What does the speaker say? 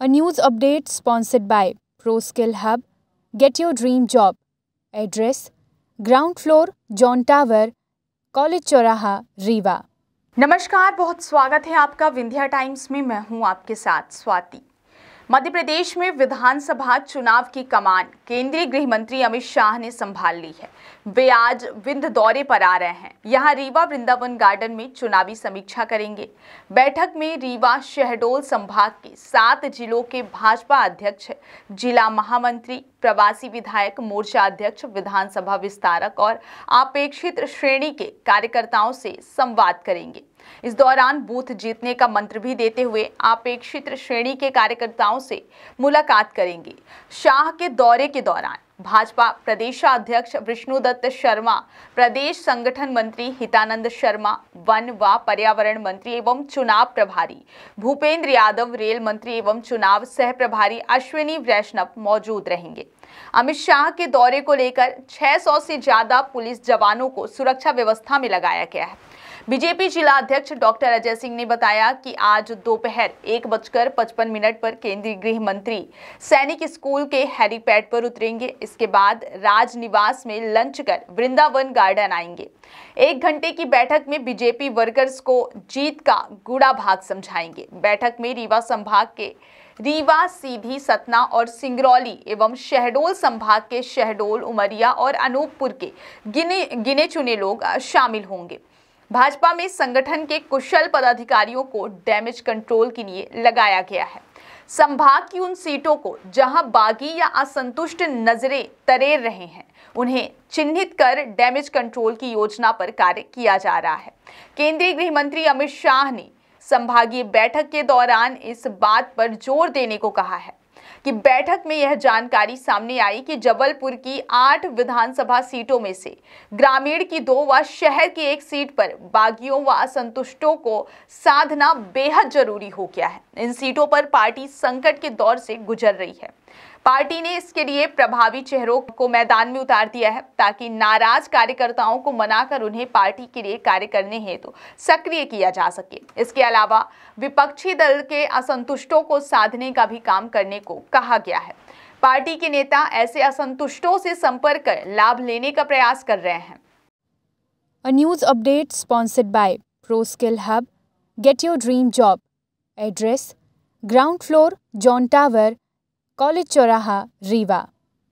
A news update sponsored by ProSkill Hub. Get your dream job. Address Ground floor, John Tower, College Choraha, Rewa. नमस्कार बहुत स्वागत है आपका Vindhya times में मैं हूं आपके साथ स्वाति मध्य प्रदेश में विधानसभा चुनाव की कमान केंद्रीय गृह मंत्री अमित शाह ने संभाल ली है वे आज विंध दौरे पर आ रहे हैं यहाँ रीवा वृंदावन गार्डन में चुनावी समीक्षा करेंगे बैठक में रीवा शहडोल संभाग के सात जिलों के भाजपा अध्यक्ष जिला महामंत्री प्रवासी विधायक मोर्चा अध्यक्ष विधानसभा विस्तारक और अपेक्षित श्रेणी के कार्यकर्ताओं से संवाद करेंगे इस दौरान बूथ जीतने का मंत्र भी देते हुए आपेक्षित श्रेणी के कार्यकर्ताओं से मुलाकात करेंगे शाह के दौरे के दौरान भाजपा प्रदेशाध्यक्ष विष्णुदत्त शर्मा प्रदेश संगठन मंत्री हितानंद शर्मा वन व पर्यावरण मंत्री एवं चुनाव प्रभारी भूपेंद्र यादव रेल मंत्री एवं चुनाव सह प्रभारी अश्विनी वैष्णव मौजूद रहेंगे अमित शाह के दौरे को लेकर 600 से ज्यादा पुलिस जवानों को सुरक्षा व्यवस्था में लगाया गया है बीजेपी जिला अध्यक्ष डॉक्टर अजय सिंह ने बताया कि आज दोपहर एक बजकर पचपन मिनट पर केंद्रीय गृह मंत्री सैनिक स्कूल के हेलीपैड पर उतरेंगे इसके बाद राजनिवास में लंच कर वृंदावन गार्डन आएंगे एक घंटे की बैठक में बीजेपी वर्कर्स को जीत का गुड़ा भाग समझाएंगे बैठक में रीवा संभाग के रीवा सीधी सतना और सिंगरौली एवं शहडोल संभाग के शहडोल उमरिया और अनूपपुर के गिने गिने चुने लोग शामिल होंगे भाजपा में संगठन के कुशल पदाधिकारियों को डैमेज कंट्रोल के लिए लगाया गया है संभाग की उन सीटों को जहां बागी या असंतुष्ट नजरें तरेर रहे हैं उन्हें चिन्हित कर डैमेज कंट्रोल की योजना पर कार्य किया जा रहा है केंद्रीय गृह मंत्री अमित शाह ने संभागीय बैठक के दौरान इस बात पर जोर देने को कहा है कि बैठक में यह जानकारी सामने आई कि जबलपुर की आठ विधानसभा सीटों में से ग्रामीण की दो व शहर की एक सीट पर बागियों व असंतुष्टों को साधना बेहद जरूरी हो गया है इन सीटों पर पार्टी संकट के दौर से गुजर रही है पार्टी ने इसके लिए प्रभावी चेहरों को मैदान में उतार दिया है ताकि नाराज कार्यकर्ताओं को मनाकर उन्हें पार्टी के लिए कार्य करने हेतु तो सक्रिय किया जा सके इसके अलावा विपक्षी दल के असंतुष्टों को साधने का भी काम करने को कहा गया है पार्टी के नेता ऐसे असंतुष्टों से संपर्क कर लाभ लेने का प्रयास कर रहे हैं A news update sponsored by ProSkill hub get your dream job address ground floor John tower college चौराहा रीवा